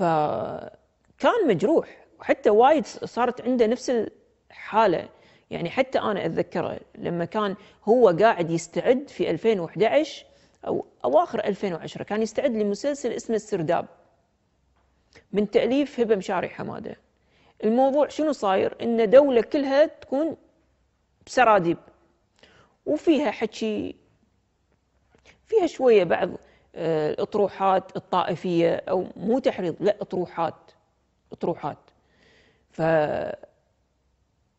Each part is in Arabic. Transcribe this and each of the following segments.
فكان مجروح وحتى وايد صارت عنده نفس الحاله يعني حتى انا اتذكره لما كان هو قاعد يستعد في 2011 او اواخر 2010 كان يستعد لمسلسل اسمه السرداب من تاليف هبه مشاري حماده الموضوع شنو صاير ان دوله كلها تكون بسراديب وفيها حكي فيها شويه بعض الاطروحات الطائفيه او مو تحريض لا اطروحات اطروحات ف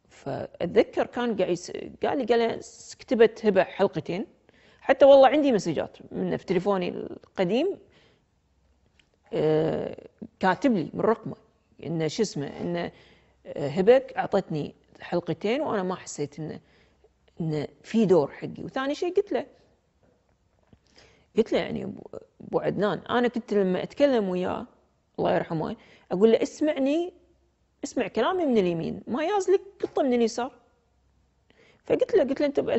فاتذكر كان قاعد قال لي قال كتبت هبه حلقتين حتى والله عندي مسجات منه في تليفوني القديم آه، كاتب لي من رقمه انه شو اسمه انه آه، هبك اعطتني حلقتين وانا ما حسيت انه انه في دور حقي وثاني شيء قلت له قلت له يعني ابو عدنان انا كنت لما اتكلم وياه الله يرحمه اقول له اسمعني اسمع كلامي من اليمين ما لك قطه من اليسار فقلت له قلت له انت ب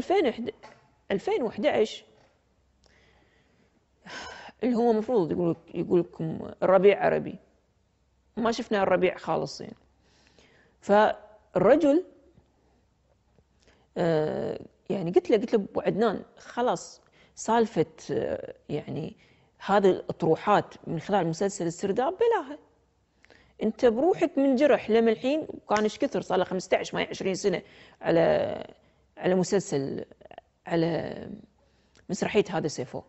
2011 اللي هو المفروض يقول يقول لكم الربيع عربي ما شفنا الربيع خالصين يعني. فالرجل آه يعني قلت له قلت له ابو عدنان خلاص سالفه يعني هذه الاطروحات من خلال مسلسل السرداب بلاها انت بروحك من جرح لما الحين وكان ايش كثر صار له 15 ما 20 سنه على على مسلسل على مسرحيه هذا سيفو